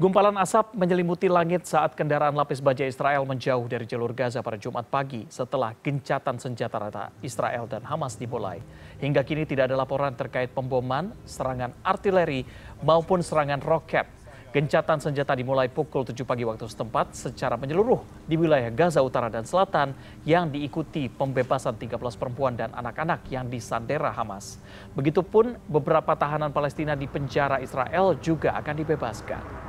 Gumpalan asap menyelimuti langit saat kendaraan lapis baja Israel menjauh dari jalur Gaza pada Jumat pagi setelah gencatan senjata rata Israel dan Hamas dimulai. Hingga kini tidak ada laporan terkait pemboman, serangan artileri, maupun serangan roket. Gencatan senjata dimulai pukul 7 pagi waktu setempat secara menyeluruh di wilayah Gaza Utara dan Selatan yang diikuti pembebasan 13 perempuan dan anak-anak yang disandera Hamas. Begitupun beberapa tahanan Palestina di penjara Israel juga akan dibebaskan.